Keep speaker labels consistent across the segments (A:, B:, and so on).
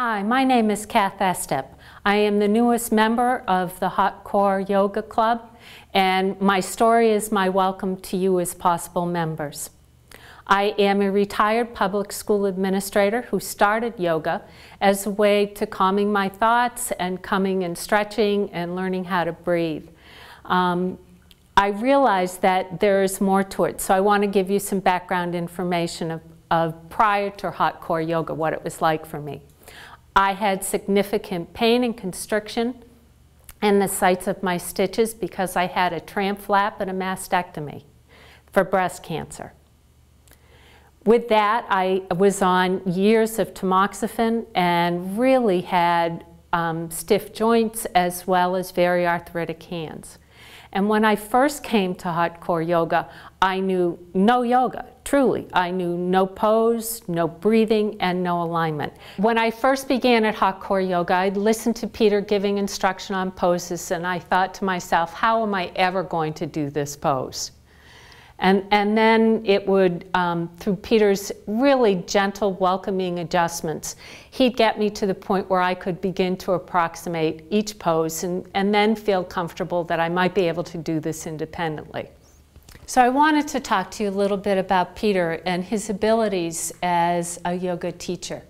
A: Hi, my name is Kath Estep. I am the newest member of the Hot Core Yoga Club, and my story is my welcome to you as possible members. I am a retired public school administrator who started yoga as a way to calming my thoughts and coming and stretching and learning how to breathe. Um, I realized that there is more to it, so I want to give you some background information of, of prior to hot core yoga, what it was like for me. I had significant pain and constriction in the sites of my stitches because I had a tram flap and a mastectomy for breast cancer. With that, I was on years of tamoxifen and really had um, stiff joints as well as very arthritic hands. And when I first came to hardcore yoga, I knew no yoga, Truly, I knew no pose, no breathing, and no alignment. When I first began at Hot Core Yoga, I'd listened to Peter giving instruction on poses, and I thought to myself, how am I ever going to do this pose? And, and then it would, um, through Peter's really gentle, welcoming adjustments, he'd get me to the point where I could begin to approximate each pose and, and then feel comfortable that I might be able to do this independently. So I wanted to talk to you a little bit about Peter and his abilities as a yoga teacher.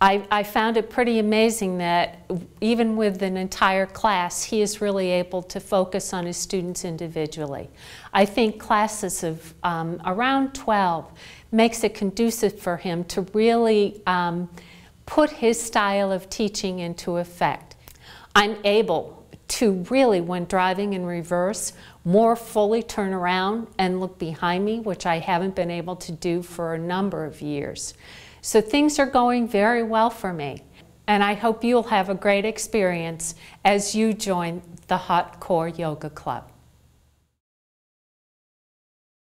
A: I, I, found it pretty amazing that even with an entire class, he is really able to focus on his students individually. I think classes of um, around 12 makes it conducive for him to really um, put his style of teaching into effect. I'm able to really, when driving in reverse, more fully turn around and look behind me, which I haven't been able to do for a number of years. So things are going very well for me. And I hope you'll have a great experience as you join the Hot Core Yoga Club.